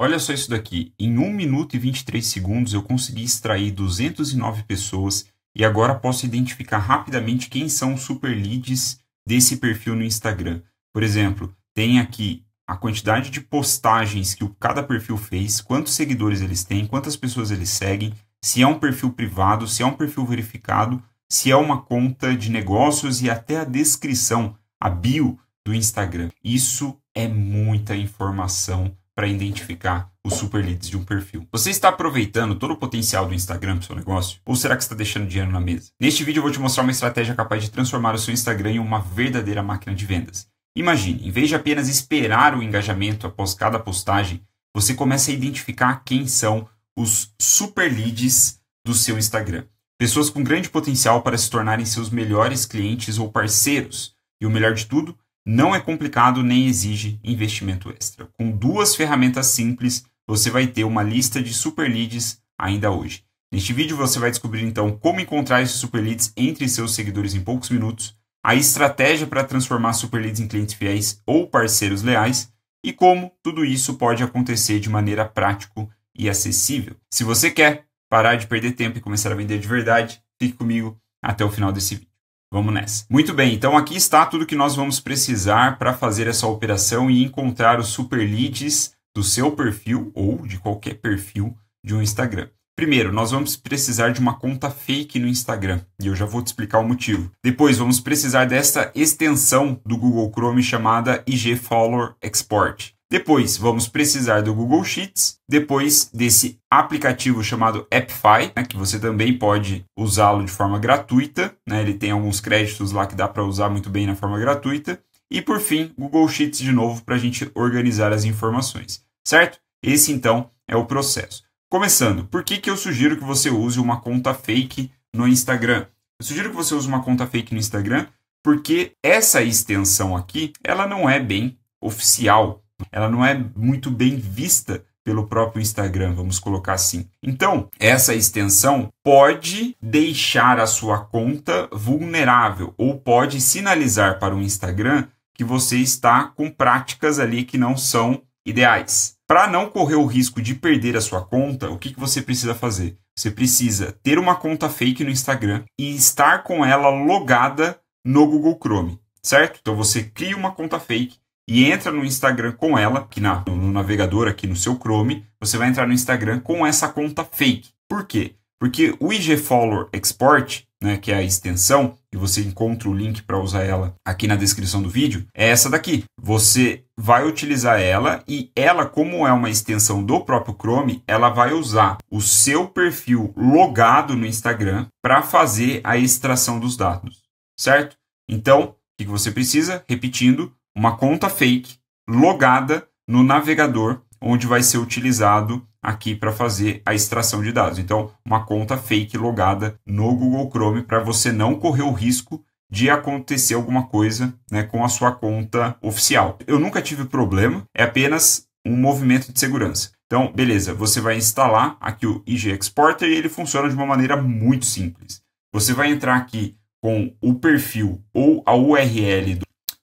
Olha só isso daqui. Em 1 minuto e 23 segundos eu consegui extrair 209 pessoas e agora posso identificar rapidamente quem são os super leads desse perfil no Instagram. Por exemplo, tem aqui a quantidade de postagens que cada perfil fez, quantos seguidores eles têm, quantas pessoas eles seguem, se é um perfil privado, se é um perfil verificado, se é uma conta de negócios e até a descrição, a bio do Instagram. Isso é muita informação para identificar os super leads de um perfil. Você está aproveitando todo o potencial do Instagram para o seu negócio? Ou será que está deixando dinheiro na mesa? Neste vídeo eu vou te mostrar uma estratégia capaz de transformar o seu Instagram em uma verdadeira máquina de vendas. Imagine, em vez de apenas esperar o engajamento após cada postagem, você começa a identificar quem são os super leads do seu Instagram. Pessoas com grande potencial para se tornarem seus melhores clientes ou parceiros. E o melhor de tudo não é complicado nem exige investimento extra. Com duas ferramentas simples, você vai ter uma lista de super leads ainda hoje. Neste vídeo você vai descobrir então como encontrar esses super leads entre seus seguidores em poucos minutos, a estratégia para transformar super leads em clientes fiéis ou parceiros leais e como tudo isso pode acontecer de maneira prática e acessível. Se você quer parar de perder tempo e começar a vender de verdade, fique comigo até o final desse vídeo. Vamos nessa. Muito bem, então aqui está tudo que nós vamos precisar para fazer essa operação e encontrar os super leads do seu perfil ou de qualquer perfil de um Instagram. Primeiro, nós vamos precisar de uma conta fake no Instagram, e eu já vou te explicar o motivo. Depois, vamos precisar desta extensão do Google Chrome chamada IG Follower Export. Depois, vamos precisar do Google Sheets, depois desse aplicativo chamado AppFi, né, que você também pode usá-lo de forma gratuita, né, ele tem alguns créditos lá que dá para usar muito bem na forma gratuita, e por fim, Google Sheets de novo para a gente organizar as informações, certo? Esse então é o processo. Começando, por que, que eu sugiro que você use uma conta fake no Instagram? Eu sugiro que você use uma conta fake no Instagram porque essa extensão aqui, ela não é bem oficial, ela não é muito bem vista pelo próprio Instagram, vamos colocar assim. Então, essa extensão pode deixar a sua conta vulnerável ou pode sinalizar para o Instagram que você está com práticas ali que não são ideais. Para não correr o risco de perder a sua conta, o que, que você precisa fazer? Você precisa ter uma conta fake no Instagram e estar com ela logada no Google Chrome, certo? Então você cria uma conta fake e entra no Instagram com ela, que na, no navegador aqui no seu Chrome, você vai entrar no Instagram com essa conta fake. Por quê? Porque o IG Follower Export, né, que é a extensão, e você encontra o link para usar ela aqui na descrição do vídeo, é essa daqui. Você vai utilizar ela e ela, como é uma extensão do próprio Chrome, ela vai usar o seu perfil logado no Instagram para fazer a extração dos dados, certo? Então, o que você precisa? Repetindo, uma conta fake logada no navegador onde vai ser utilizado aqui para fazer a extração de dados. Então, uma conta fake logada no Google Chrome para você não correr o risco de acontecer alguma coisa né, com a sua conta oficial. Eu nunca tive problema, é apenas um movimento de segurança. Então, beleza, você vai instalar aqui o IG Exporter e ele funciona de uma maneira muito simples. Você vai entrar aqui com o perfil ou a URL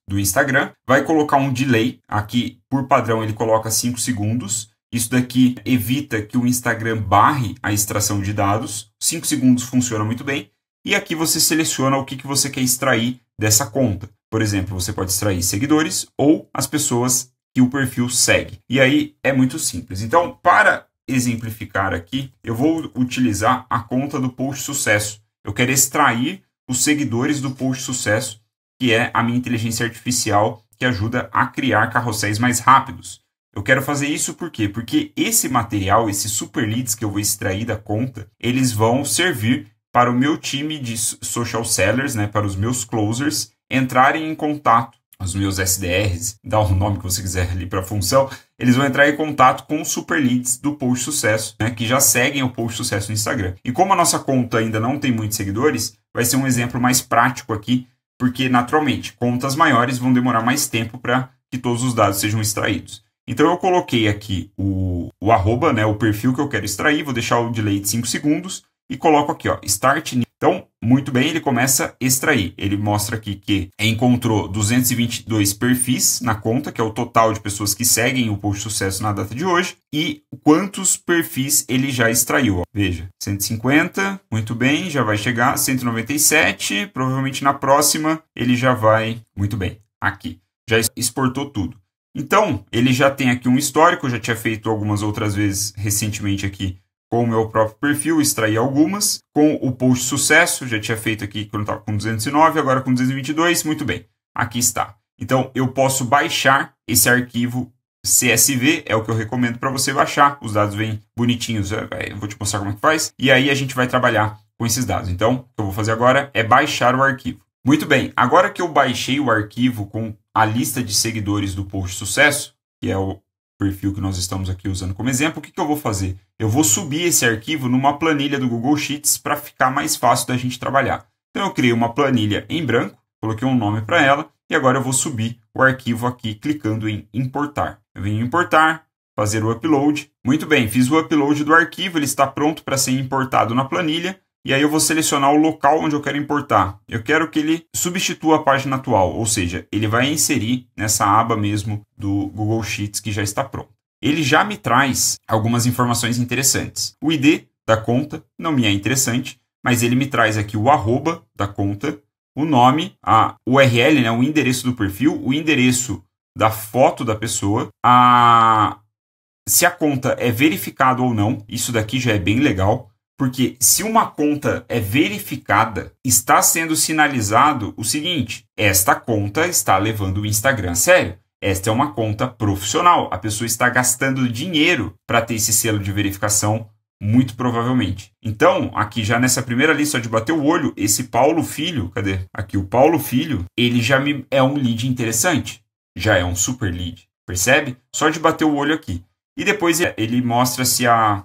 do Instagram, vai colocar um delay. Aqui, por padrão, ele coloca 5 segundos. Isso daqui evita que o Instagram barre a extração de dados. 5 segundos funciona muito bem. E aqui você seleciona o que, que você quer extrair dessa conta. Por exemplo, você pode extrair seguidores ou as pessoas que o perfil segue. E aí é muito simples. Então, para exemplificar aqui, eu vou utilizar a conta do post sucesso. Eu quero extrair os seguidores do post sucesso que é a minha inteligência artificial que ajuda a criar carrosséis mais rápidos. Eu quero fazer isso por quê? Porque esse material, esses super leads que eu vou extrair da conta, eles vão servir para o meu time de social sellers, né, para os meus closers entrarem em contato, os meus SDRs, dá o nome que você quiser ali para a função, eles vão entrar em contato com os super leads do Post Sucesso, né, que já seguem o Post Sucesso no Instagram. E como a nossa conta ainda não tem muitos seguidores, vai ser um exemplo mais prático aqui porque naturalmente contas maiores vão demorar mais tempo para que todos os dados sejam extraídos. Então eu coloquei aqui o, o arroba, né, o perfil que eu quero extrair, vou deixar o delay de 5 segundos e coloco aqui, ó, start então, muito bem, ele começa a extrair. Ele mostra aqui que encontrou 222 perfis na conta, que é o total de pessoas que seguem o post sucesso na data de hoje, e quantos perfis ele já extraiu. Veja, 150, muito bem, já vai chegar 197, provavelmente na próxima ele já vai, muito bem, aqui. Já exportou tudo. Então, ele já tem aqui um histórico, já tinha feito algumas outras vezes recentemente aqui com o meu próprio perfil, extraí algumas. Com o post sucesso, já tinha feito aqui quando estava com 209, agora com 222, muito bem, aqui está. Então eu posso baixar esse arquivo CSV, é o que eu recomendo para você baixar. Os dados vêm bonitinhos, é, eu vou te mostrar como é que faz. E aí a gente vai trabalhar com esses dados. Então, o que eu vou fazer agora é baixar o arquivo. Muito bem, agora que eu baixei o arquivo com a lista de seguidores do post sucesso, que é o perfil que nós estamos aqui usando como exemplo, o que, que eu vou fazer? Eu vou subir esse arquivo numa planilha do Google Sheets para ficar mais fácil da gente trabalhar. Então eu criei uma planilha em branco, coloquei um nome para ela e agora eu vou subir o arquivo aqui clicando em importar. Eu venho importar, fazer o upload. Muito bem, fiz o upload do arquivo, ele está pronto para ser importado na planilha e aí eu vou selecionar o local onde eu quero importar. Eu quero que ele substitua a página atual, ou seja, ele vai inserir nessa aba mesmo do Google Sheets que já está pronto. Ele já me traz algumas informações interessantes. O ID da conta não me é interessante, mas ele me traz aqui o arroba da conta, o nome, a URL, né, o endereço do perfil, o endereço da foto da pessoa, a se a conta é verificada ou não. Isso daqui já é bem legal porque se uma conta é verificada, está sendo sinalizado o seguinte: esta conta está levando o Instagram a sério. Esta é uma conta profissional. A pessoa está gastando dinheiro para ter esse selo de verificação, muito provavelmente. Então, aqui já nessa primeira lista de bater o olho, esse Paulo Filho, cadê? Aqui o Paulo Filho, ele já me, é um lead interessante. Já é um super lead, percebe? Só de bater o olho aqui. E depois ele mostra se a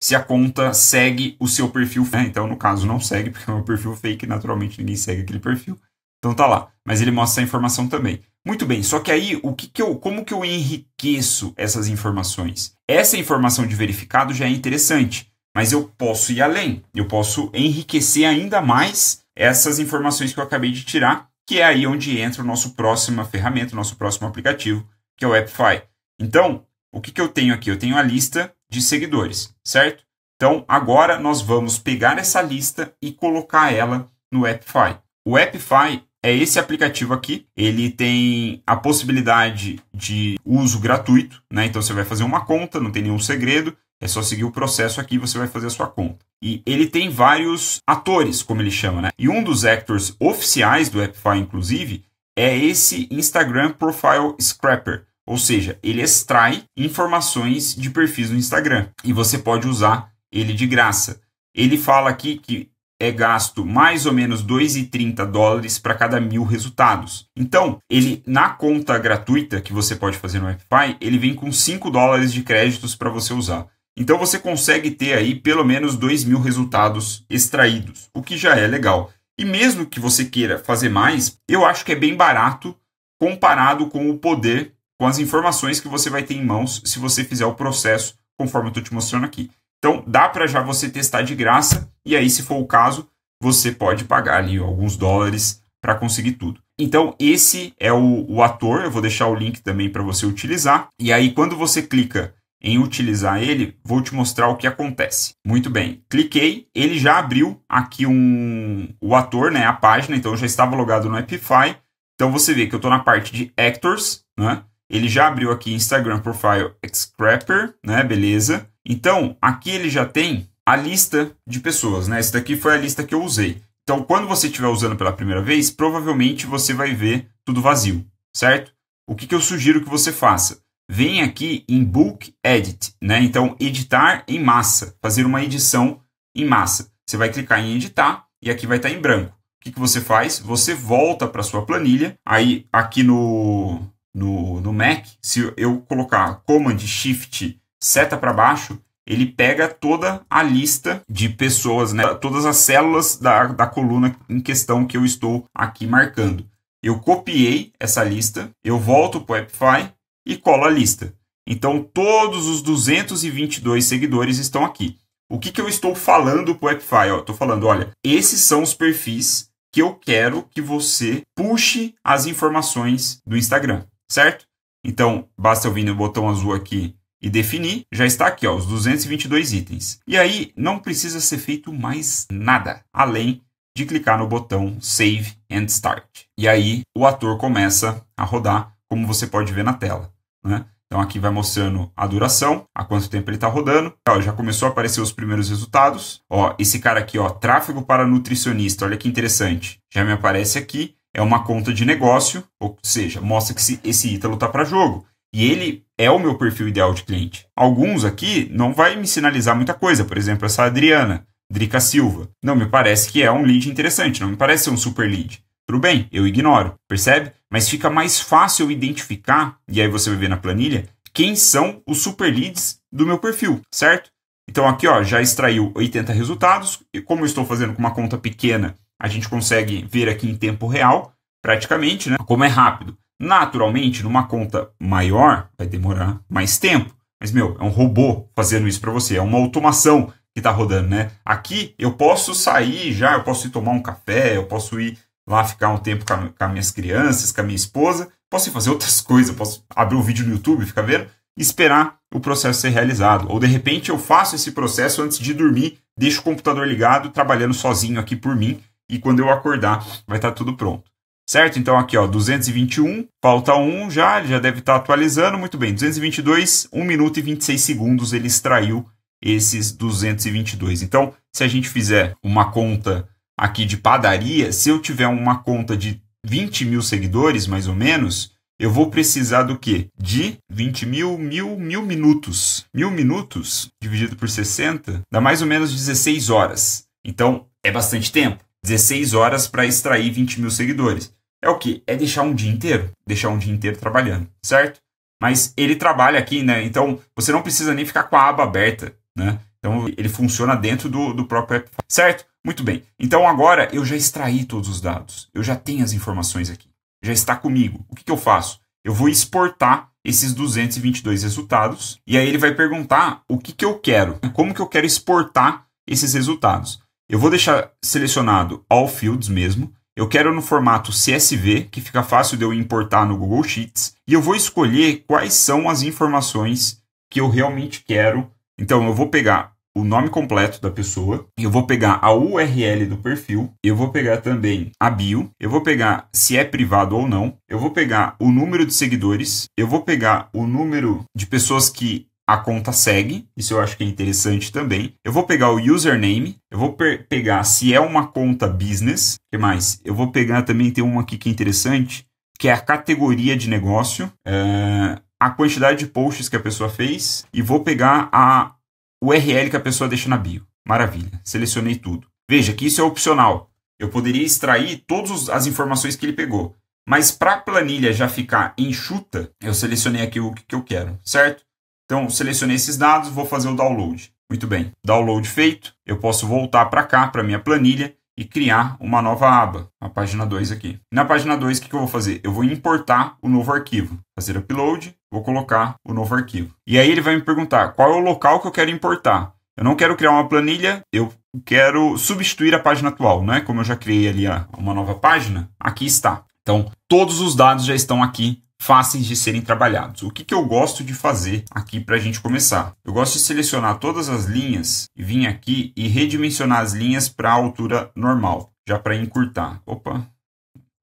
se a conta segue o seu perfil. Né? Então, no caso, não segue, porque é um perfil fake, naturalmente ninguém segue aquele perfil. Então tá lá. Mas ele mostra essa informação também. Muito bem, só que aí o que, que eu. como que eu enriqueço essas informações? Essa informação de verificado já é interessante, mas eu posso ir além. Eu posso enriquecer ainda mais essas informações que eu acabei de tirar, que é aí onde entra o nosso próximo ferramenta, o nosso próximo aplicativo, que é o AppFi. Então, o que, que eu tenho aqui? Eu tenho a lista de seguidores, certo? Então, agora nós vamos pegar essa lista e colocar ela no Appify. O Appify é esse aplicativo aqui. Ele tem a possibilidade de uso gratuito, né? Então você vai fazer uma conta, não tem nenhum segredo, é só seguir o processo aqui você vai fazer a sua conta. E ele tem vários atores, como ele chama, né? E um dos actors oficiais do Appify, inclusive, é esse Instagram Profile Scrapper. Ou seja, ele extrai informações de perfis no Instagram e você pode usar ele de graça. Ele fala aqui que é gasto mais ou menos 2,30 dólares para cada mil resultados. Então, ele na conta gratuita que você pode fazer no Wi-Fi, ele vem com 5 dólares de créditos para você usar. Então você consegue ter aí pelo menos 2 mil resultados extraídos, o que já é legal. E mesmo que você queira fazer mais, eu acho que é bem barato comparado com o poder com as informações que você vai ter em mãos se você fizer o processo conforme eu estou te mostrando aqui. Então, dá para já você testar de graça e aí, se for o caso, você pode pagar ali alguns dólares para conseguir tudo. Então, esse é o, o, ator, eu vou deixar o link também para você utilizar. E aí, quando você clica em utilizar ele, vou te mostrar o que acontece. Muito bem, cliquei, ele já abriu aqui um, o ator, né, a página, então eu já estava logado no Epify. Então, você vê que eu estou na parte de Actors, né? Ele já abriu aqui Instagram Profile Scrapper, né? Beleza. Então, aqui ele já tem a lista de pessoas, né? Essa daqui foi a lista que eu usei. Então, quando você estiver usando pela primeira vez, provavelmente você vai ver tudo vazio, certo? O que, que eu sugiro que você faça? Vem aqui em Book Edit, né? Então, editar em massa, fazer uma edição em massa. Você vai clicar em editar e aqui vai estar tá em branco. O que, que você faz? Você volta para sua planilha, aí aqui no, no, no Mac, se eu colocar Command Shift seta para baixo, ele pega toda a lista de pessoas, né? todas as células da, da coluna em questão que eu estou aqui marcando. Eu copiei essa lista, eu volto para o Appify e colo a lista. Então, todos os 222 seguidores estão aqui. O que, que eu estou falando para o Appify? Estou falando, olha, esses são os perfis que eu quero que você puxe as informações do Instagram certo? Então, basta eu vir no botão azul aqui e definir, já está aqui ó, os 222 itens. E aí não precisa ser feito mais nada, além de clicar no botão Save and Start. E aí o ator começa a rodar, como você pode ver na tela. Né? Então aqui vai mostrando a duração, há quanto tempo ele está rodando. Ó, já começou a aparecer os primeiros resultados. Ó, esse cara aqui, ó, tráfego para nutricionista, olha que interessante. Já me aparece aqui é uma conta de negócio, ou seja, mostra que esse, Ítalo está para jogo. E ele é o meu perfil ideal de cliente. Alguns aqui não vai me sinalizar muita coisa, por exemplo, essa Adriana, Drica Silva. Não me parece que é um lead interessante, não me parece ser um super lead. Tudo bem, eu ignoro, percebe? Mas fica mais fácil identificar, e aí você vai ver na planilha, quem são os super leads do meu perfil, certo? Então aqui ó, já extraiu 80 resultados, e como eu estou fazendo com uma conta pequena, a gente consegue ver aqui em tempo real, praticamente, né? Como é rápido. Naturalmente, numa conta maior, vai demorar mais tempo. Mas, meu, é um robô fazendo isso para você, é uma automação que está rodando, né? Aqui eu posso sair já, eu posso ir tomar um café, eu posso ir lá ficar um tempo com, a, com minhas crianças, com a minha esposa, posso ir fazer outras coisas, posso abrir um vídeo no YouTube, ficar vendo, e esperar o processo ser realizado. Ou de repente eu faço esse processo antes de dormir, deixo o computador ligado, trabalhando sozinho aqui por mim, e quando eu acordar vai estar tá tudo pronto. Certo? Então aqui, ó, 221, falta 1 já, ele já deve estar tá atualizando, muito bem. 222, 1 minuto e 26 segundos ele extraiu esses 222. Então, se a gente fizer uma conta aqui de padaria, se eu tiver uma conta de 20 mil seguidores, mais ou menos, eu vou precisar do quê? De 20 mil, mil, mil minutos. Mil minutos dividido por 60 dá mais ou menos 16 horas. Então é bastante tempo. 16 horas para extrair 20 mil seguidores. É o que? É deixar um dia inteiro. Deixar um dia inteiro trabalhando, certo? Mas ele trabalha aqui, né? Então você não precisa nem ficar com a aba aberta, né? Então ele funciona dentro do, do próprio app, certo? Muito bem. Então agora eu já extraí todos os dados. Eu já tenho as informações aqui. Já está comigo. O que, que eu faço? Eu vou exportar esses 222 resultados e aí ele vai perguntar o que, que eu quero, como que eu quero exportar esses resultados. Eu vou deixar selecionado All Fields mesmo. Eu quero no formato CSV, que fica fácil de eu importar no Google Sheets. E eu vou escolher quais são as informações que eu realmente quero. Então, eu vou pegar o nome completo da pessoa, eu vou pegar a URL do perfil, eu vou pegar também a bio, eu vou pegar se é privado ou não, eu vou pegar o número de seguidores, eu vou pegar o número de pessoas que a conta segue, isso eu acho que é interessante também. Eu vou pegar o username, eu vou pegar se é uma conta business, o que mais? Eu vou pegar também, tem uma aqui que é interessante, que é a categoria de negócio, é, a quantidade de posts que a pessoa fez e vou pegar a URL que a pessoa deixa na bio. Maravilha, selecionei tudo. Veja que isso é opcional, eu poderia extrair todas as informações que ele pegou. Mas para a planilha já ficar enxuta, eu selecionei aqui o que eu quero, certo? Então, selecionei esses dados, vou fazer o download. Muito bem, download feito, eu posso voltar para cá, para minha planilha, e criar uma nova aba, a página 2 aqui. Na página 2, o que, eu vou fazer? Eu vou importar o novo arquivo, fazer upload, vou colocar o novo arquivo. E aí ele vai me perguntar qual é o local que eu quero importar. Eu não quero criar uma planilha, eu quero substituir a página atual, né? Como eu já criei ali uma nova página, aqui está. Então, todos os dados já estão aqui fáceis de serem trabalhados. O que, que eu gosto de fazer aqui para a gente começar? Eu gosto de selecionar todas as linhas e vir aqui e redimensionar as linhas para a altura normal, já para encurtar. Opa, vou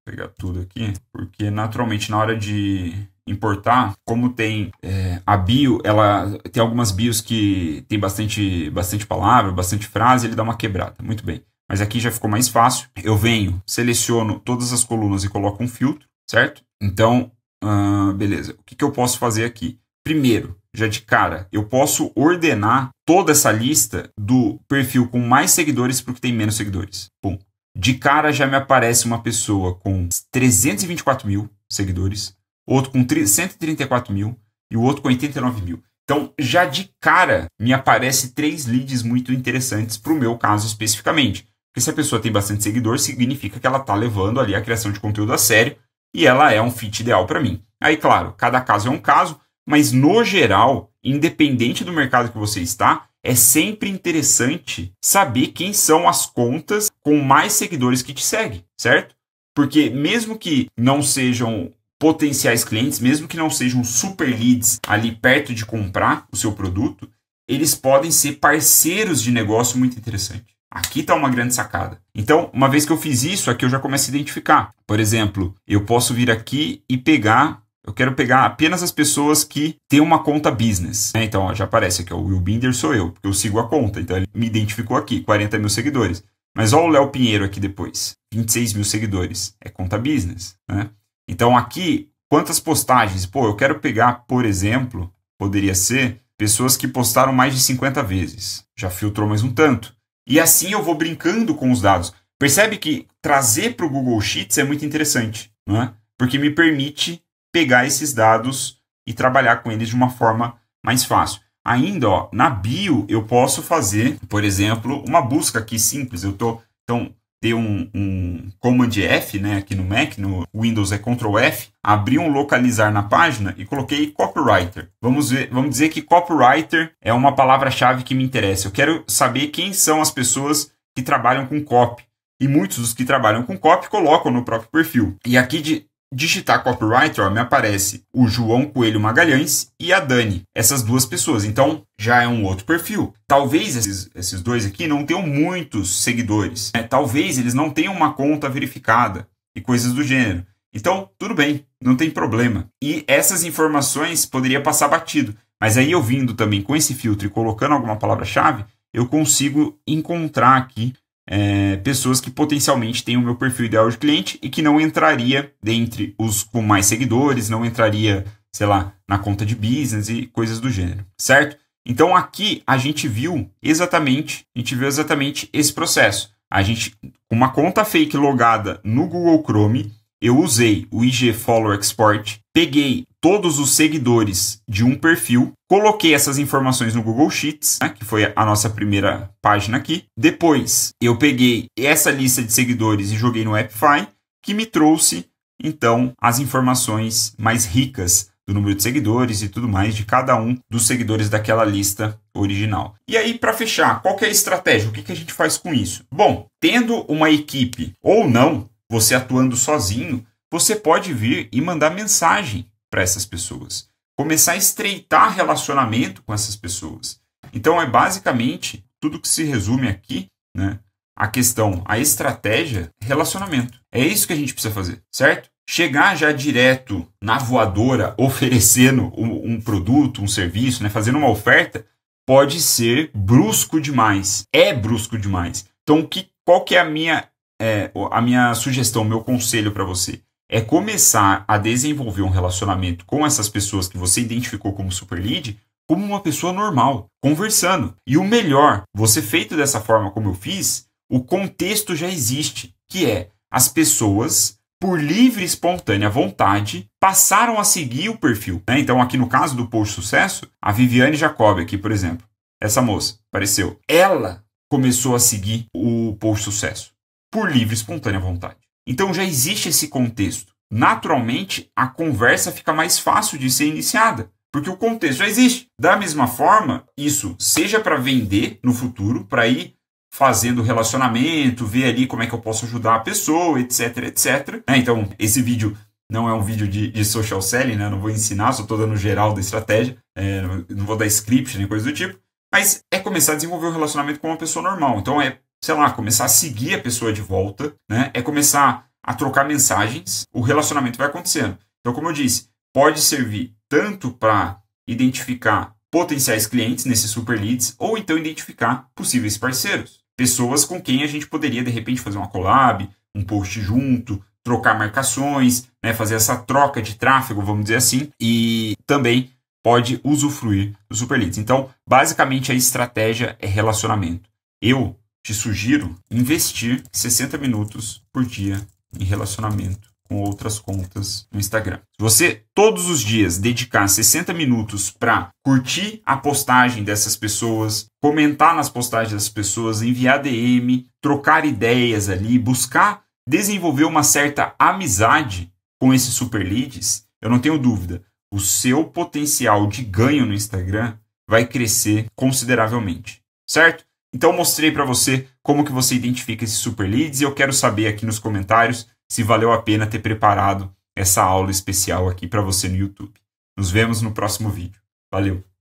pegar tudo aqui, porque naturalmente na hora de importar, como tem é, a bio, ela tem algumas bios que tem bastante, bastante palavra, bastante frase, ele dá uma quebrada. Muito bem. Mas aqui já ficou mais fácil. Eu venho, seleciono todas as colunas e coloco um filtro, certo? Então, ah, beleza, o que, que eu posso fazer aqui? Primeiro, já de cara, eu posso ordenar toda essa lista do perfil com mais seguidores para o que tem menos seguidores. Bom, de cara já me aparece uma pessoa com 324 mil seguidores, outro com 134 mil e o outro com 89 mil. Então, já de cara, me aparece três leads muito interessantes para o meu caso especificamente. Porque se a pessoa tem bastante seguidor, significa que ela está levando ali a criação de conteúdo a sério e ela é um fit ideal para mim. Aí, claro, cada caso é um caso, mas no geral, independente do mercado que você está, é sempre interessante saber quem são as contas com mais seguidores que te seguem, certo? Porque mesmo que não sejam potenciais clientes, mesmo que não sejam super leads ali perto de comprar o seu produto, eles podem ser parceiros de negócio muito interessante. Aqui está uma grande sacada. Então, uma vez que eu fiz isso, aqui eu já começo a identificar. Por exemplo, eu posso vir aqui e pegar eu quero pegar apenas as pessoas que têm uma conta business. Né? Então, ó, já aparece aqui, ó, o Will Binder sou eu, porque eu sigo a conta. Então, ele me identificou aqui, 40 mil seguidores. Mas olha o Léo Pinheiro aqui depois, 26 mil seguidores. É conta business. Né? Então, aqui, quantas postagens? Pô, eu quero pegar, por exemplo, poderia ser pessoas que postaram mais de 50 vezes. Já filtrou mais um tanto. E assim eu vou brincando com os dados. Percebe que trazer para o Google Sheets é muito interessante, não é? porque me permite pegar esses dados e trabalhar com eles de uma forma mais fácil. Ainda, ó, na bio eu posso fazer, por exemplo, uma busca aqui simples. Eu tô, então, ter um, um Command F né, aqui no Mac, no Windows é Ctrl F, abri um localizar na página e coloquei copywriter. Vamos, ver, vamos dizer que copywriter é uma palavra-chave que me interessa. Eu quero saber quem são as pessoas que trabalham com copy. E muitos dos que trabalham com copy colocam no próprio perfil. E aqui de, digitar copywriter, me aparece o João Coelho Magalhães e a Dani. Essas duas pessoas. Então, já é um outro perfil. Talvez esses, esses dois aqui não tenham muitos seguidores. Né? Talvez eles não tenham uma conta verificada e coisas do gênero. Então, tudo bem, não tem problema. E essas informações poderia passar batido. Mas aí eu vindo também com esse filtro e colocando alguma palavra-chave, eu consigo encontrar aqui é, pessoas que potencialmente têm o meu perfil ideal de cliente e que não entraria dentre os com mais seguidores, não entraria, sei lá, na conta de business e coisas do gênero, certo? Então aqui a gente viu exatamente, a gente viu exatamente esse processo. A gente, com uma conta fake logada no Google Chrome, eu usei o IG Follow Export, peguei todos os seguidores de um perfil, coloquei essas informações no Google Sheets, né, que foi a nossa primeira página aqui. Depois, eu peguei essa lista de seguidores e joguei no Appify, que me trouxe então as informações mais ricas do número de seguidores e tudo mais de cada um dos seguidores daquela lista original. E aí, para fechar, qual é a estratégia? O que, que a gente faz com isso? Bom, tendo uma equipe ou não, você atuando sozinho, você pode vir e mandar mensagem para essas pessoas. Começar a estreitar relacionamento com essas pessoas. Então é basicamente tudo que se resume aqui, né? A questão, a estratégia, relacionamento. É isso que a gente precisa fazer, certo? Chegar já direto na voadora oferecendo um, um produto, um serviço, né? fazendo uma oferta, pode ser brusco demais. É brusco demais. Então, que, qual que é a minha, é, a minha sugestão, meu conselho para você? é começar a desenvolver um relacionamento com essas pessoas que você identificou como super lead como uma pessoa normal, conversando. E o melhor, você feito dessa forma como eu fiz, o contexto já existe, que é as pessoas por livre e espontânea vontade, passaram a seguir o perfil. Né? Então, aqui no caso do post sucesso, a Viviane Jacob, aqui, por exemplo, essa moça, apareceu. Ela começou a seguir o post sucesso por livre e espontânea vontade. Então já existe esse contexto. Naturalmente, a conversa fica mais fácil de ser iniciada, porque o contexto já existe. Da mesma forma, isso seja para vender no futuro, para ir fazendo relacionamento, ver ali como é que eu posso ajudar a pessoa, etc, etc. Né? Então, esse vídeo não é um vídeo de, de social selling, né? Não vou ensinar, só estou dando geral da estratégia, é, não vou dar script nem coisa do tipo. Mas é começar a desenvolver um relacionamento com uma pessoa normal. Então, é sei lá, começar a seguir a pessoa de volta, né? É começar a trocar mensagens, o relacionamento vai acontecendo. Então, como eu disse, pode servir tanto para identificar potenciais clientes nesses super leads ou então identificar possíveis parceiros, pessoas com quem a gente poderia de repente fazer uma collab, um post junto, trocar marcações, né, fazer essa troca de tráfego, vamos dizer assim, e também pode usufruir do super leads. Então, basicamente a estratégia é relacionamento. Eu te sugiro investir 60 minutos por dia em relacionamento com outras contas no Instagram. Se você todos os dias dedicar 60 minutos para curtir a postagem dessas pessoas, comentar nas postagens das pessoas, enviar DM, trocar ideias ali, buscar desenvolver uma certa amizade com esses super leads, eu não tenho dúvida, o seu potencial de ganho no Instagram vai crescer consideravelmente, certo? Então eu mostrei para você como que você identifica esses super leads e eu quero saber aqui nos comentários se valeu a pena ter preparado essa aula especial aqui para você no YouTube. Nos vemos no próximo vídeo. Valeu!